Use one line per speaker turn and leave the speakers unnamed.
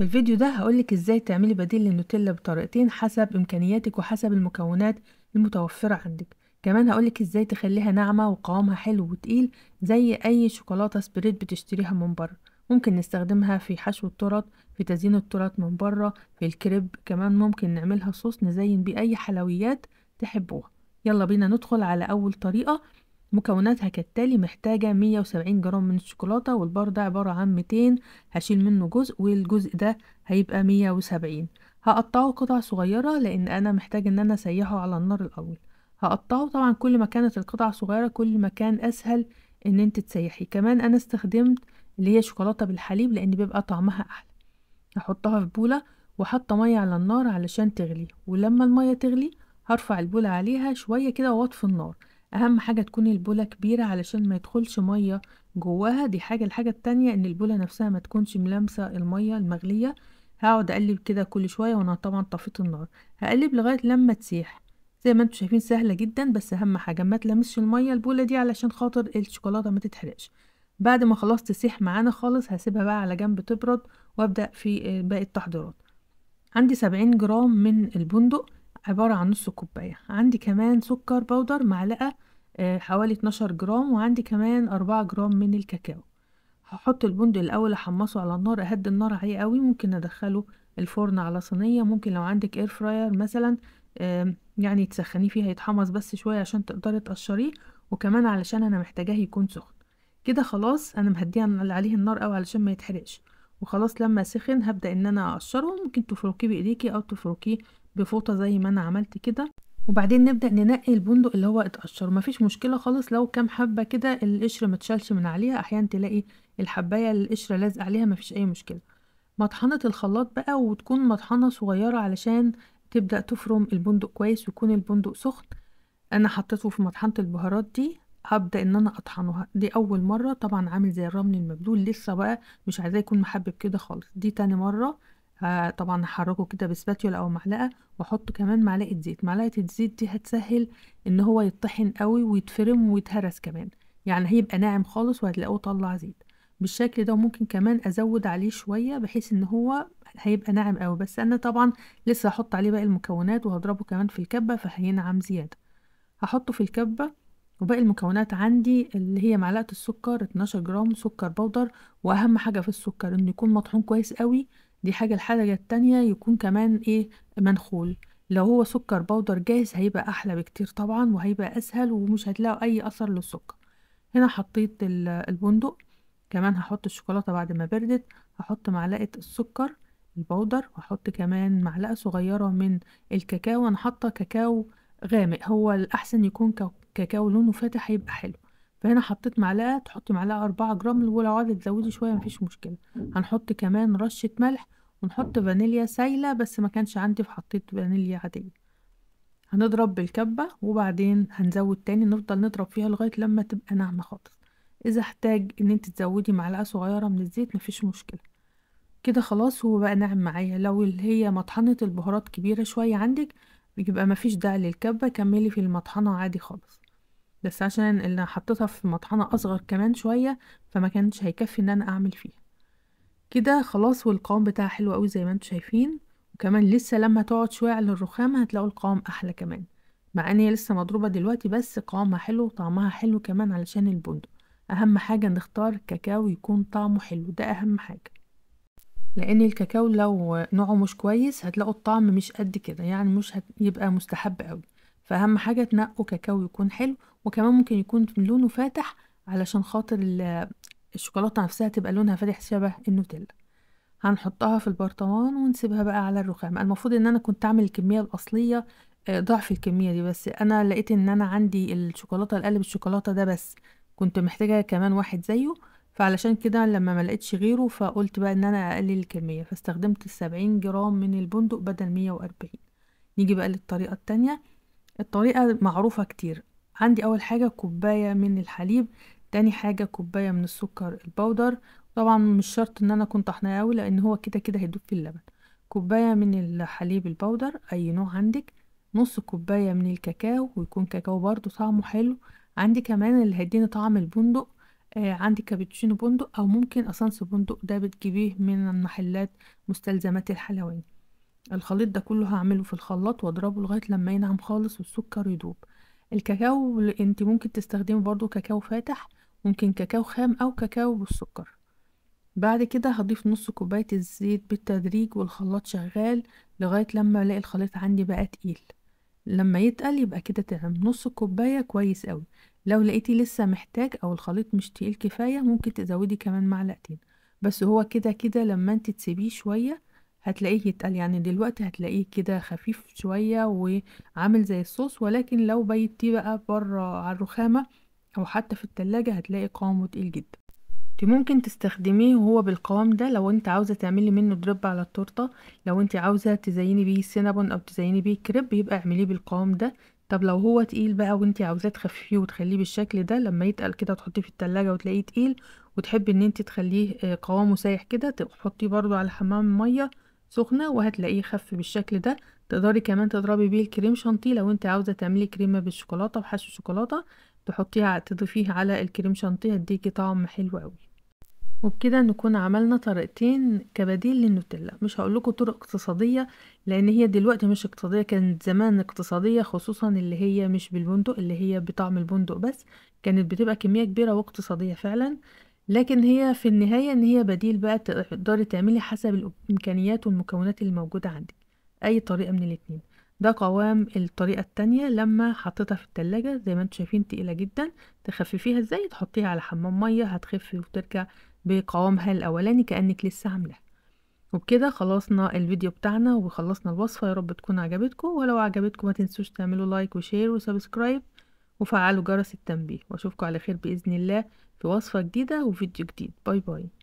في الفيديو ده هقولك ازاي تعملي بديل للنوتيلا بطريقتين حسب امكانياتك وحسب المكونات المتوفرة عندك كمان هقولك ازاي تخليها ناعمة وقوامها حلو وتقيل زي اي شوكولاتة سبريد بتشتريها من بره ممكن نستخدمها في حشو الترط في تزيين الترط من بره في الكريب كمان ممكن نعملها صوص نزين بيه اي حلويات تحبوها يلا بينا ندخل على اول طريقة مكوناتها كالتالي محتاجة 170 جرام من الشوكولاتة والبار ده عبارة عن 200 هشيل منه جزء والجزء ده هيبقى 170 هقطعه قطع صغيرة لأن أنا محتاج إن أنا أسيحه على النار الأول هقطعه طبعا كل ما كانت القطع صغيرة كل ما كان أسهل إن أنت تسيحيه كمان أنا استخدمت اللي هي شوكولاتة بالحليب لأن بيبقى طعمها أحلى هحطها في بولة وحاطة مية على النار علشان تغلي ولما المية تغلي هرفع البولة عليها شوية كده واطفي النار اهم حاجه تكون البوله كبيره علشان ما يدخلش ميه جواها دي حاجه الحاجه التانية ان البوله نفسها ما تكونش ملامسه الميه المغليه هقعد اقلب كده كل شويه وانا طبعا طفيت النار هقلب لغايه لما تسيح زي ما انتم شايفين سهله جدا بس اهم حاجه ما تلمسش الميه البوله دي علشان خاطر الشوكولاته ما تتحرقش بعد ما خلاص تسيح معانا خالص هسيبها بقى على جنب تبرد وابدا في آه، باقي التحضيرات عندي سبعين جرام من البندق عبارة عن نص كوباية عندي كمان سكر بودر معلقة آه، حوالي 12 جرام وعندي كمان 4 جرام من الكاكاو هحط البندق الأول أحمصه على النار أهدي النار عليه قوي ممكن أدخله الفرن على صينية ممكن لو عندك اير فراير مثلا يعني تسخنيه فيها يتحمص بس شوية عشان تقدري تقشريه وكمان علشان أنا محتاجاه يكون سخن كده خلاص أنا مهديه عليه النار قوي علشان ما يتحرقش وخلاص لما سخن هبدأ إن أنا أقشره ممكن تفركيه بإيديكي أو تفركيه بفوطة زي ما انا عملت كده وبعدين نبدأ ننقي البندق اللي هو اتقشر مفيش مشكلة خالص لو كام حبة كده القشر متشالش من عليها احيانا تلاقي الحباية القشرة لازقة عليها مفيش اي مشكلة مطحنة الخلاط بقى وتكون مطحنة صغيرة علشان تبدأ تفرم البندق كويس ويكون البندق سخن انا حطيته في مطحنة البهارات دي هبدأ ان انا اطحنها دي اول مرة طبعا عامل زي الرمل المبلول لسه بقى مش عايزاه يكون محبب كده خالص دي تاني مرة طبعا هحركه كده بسباتيولا او معلقه واحط كمان معلقه زيت معلقه الزيت دي هتسهل ان هو يطحن قوي ويتفرم ويتهرس كمان يعني هيبقى ناعم خالص وهتلاقوه طلع زيت بالشكل ده ممكن كمان ازود عليه شويه بحيث ان هو هيبقى ناعم قوي بس انا طبعا لسه هحط عليه باقي المكونات وهضربه كمان في الكبه فهينعم زياده هحطه في الكبه وباقي المكونات عندي اللي هي معلقه السكر 12 جرام سكر بودر واهم حاجه في السكر انه يكون مطحون كويس قوي دي حاجة الحاجة التانية يكون كمان ايه منخول لو هو سكر بودر جاهز هيبقى احلى بكتير طبعا وهيبقى اسهل ومش هتلاقوا اي اثر للسكر هنا حطيت البندق كمان هحط الشوكولاتة بعد ما بردت هحط معلقة السكر البودر وهحط كمان معلقة صغيرة من الكاكاو انا حاطة كاكاو غامق هو الاحسن يكون كاكاو لونه فاتح هيبقى حلو فهنا حطيت معلقة تحطي معلقة أربعة جرام ولو عايزة تزودي شوية مفيش مشكلة هنحط كمان رشة ملح ونحط فانيليا سايلة بس ما كانش عندي فحطيت فانيليا عادية هنضرب بالكبة وبعدين هنزود تاني نفضل نضرب فيها لغاية لما تبقى ناعمة خالص إذا احتاج إن انت تزودي معلقة صغيرة من الزيت مفيش مشكلة كده خلاص هو بقى ناعم معايا لو اللي هي مطحنة البهارات كبيرة شوية عندك يبقى مفيش داعي للكبة كملي في المطحنة عادي خالص بس عشان اللي حطيتها في مطحنة أصغر كمان شوية فما كانش هيكفي إن أنا أعمل فيها كده خلاص والقوام بتاعها حلو أوي زي ما انتوا شايفين وكمان لسه لما تقعد شوية على الرخام هتلاقوا القوام أحلى كمان مع إن هي لسه مضروبة دلوقتي بس قوامها حلو وطعمها حلو كمان علشان البندق أهم حاجة نختار كاكاو يكون طعمه حلو ده أهم حاجة لأن الكاكاو لو نوعه مش كويس هتلاقوا الطعم مش قد كده يعني مش هيبقى مستحب أوي فأهم حاجة تنقوا كاكاو يكون حلو وكمان ممكن يكون لونه فاتح علشان خاطر الشوكولاتة نفسها تبقى لونها فاتح شبه النوتيلا هنحطها في البرطمان ونسيبها بقى على الرخام المفروض ان انا كنت اعمل الكمية الاصلية آه، ضعف الكمية دي بس انا لقيت ان انا عندي الشوكولاتة القلب الشوكولاتة ده بس كنت محتاجة كمان واحد زيه فعلشان كده لما ما لقيتش غيره فقلت بقى ان انا اقلل الكمية فاستخدمت السبعين جرام من البندق بدل مية واربعين نيجي بقى للطريقة التانية الطريقة معروفة كتير عندي أول حاجة كوباية من الحليب تاني حاجة كوباية من السكر البودر طبعا مش شرط ان انا اكون طحناه قوي لان هو كده كده هيدوب في اللبن كوبايه من الحليب البودر اي نوع عندك نص كوبايه من الكاكاو ويكون كاكاو برضو طعمه حلو عندي كمان اللي هيديني طعم البندق آه عندي كابتشينو بندق او ممكن اسانس بندق ده بتجيبيه من المحلات مستلزمات الحلواني الخليط ده كله هعمله في الخلاط واضربه لغايه لما ينعم خالص والسكر يدوب الكاكاو انت ممكن تستخدمي برضو كاكاو فاتح ممكن كاكاو خام او كاكاو بالسكر بعد كده هضيف نص كوباية الزيت بالتدريج والخلاط شغال لغاية لما الاقي الخليط عندي بقى تقيل لما يتقل يبقى كده تمام نص الكوباية كويس قوي لو لقيتي لسه محتاج او الخليط مش تقيل كفاية ممكن تزودي كمان معلقتين بس هو كده كده لما انت تسيبيه شوية هتلاقيه يتقل يعني دلوقتي هتلاقيه كده خفيف شوية وعامل زي الصوص ولكن لو بيتيه بقى بره على الرخامة او حتى في التلاجة هتلاقي قوامه تقيل جدا انت ممكن تستخدميه وهو بالقوام ده لو انت عاوزه تعملي منه دريب على التورته لو انت عاوزه تزيني بيه سينابون او تزيني بيه كريب يبقى اعمليه بالقوام ده طب لو هو تقيل بقى وانت عاوزاه تخففيه وتخليه بالشكل ده لما يتقل كده وتحطيه في التلاجة وتلاقيه تقيل وتحبي ان انت تخليه آه، قوامه سايح كده تحطيه برضو على حمام ميه سخنه وهتلاقيه خف بالشكل ده تقدري كمان تضربي بيه الكريم شانتيه لو انت عاوزه تعملي كريمه بالشوكولاته وحشو شوكولاته تحطيها تضيفيه على الكريم شانتيه هتديكي طعم حلو قوي وبكده نكون عملنا طريقتين كبديل للنوتيلا مش هقول لكم طرق اقتصاديه لان هي دلوقتي مش اقتصاديه كانت زمان اقتصاديه خصوصا اللي هي مش بالبندق اللي هي بطعم البندق بس كانت بتبقى كميه كبيره واقتصاديه فعلا لكن هي في النهاية إن هي بديل بقى تقدري تعملي حسب الإمكانيات والمكونات اللي موجودة عندك أي طريقة من الاتنين ده قوام الطريقة التانية لما حطيتها في التلاجة زي ما انتم شايفين تقيلة جدا تخففيها ازاي تحطيها على حمام مية هتخف وترجع بقوامها الأولاني كأنك لسه عاملاها وبكده خلصنا الفيديو بتاعنا وخلصنا الوصفة يا رب تكون عجبتكم ولو عجبتكم ما تنسوش تعملوا لايك وشير وسبسكرايب وفعلوا جرس التنبيه واشوفكم على خير باذن الله في وصفه جديده وفيديو جديد باي باي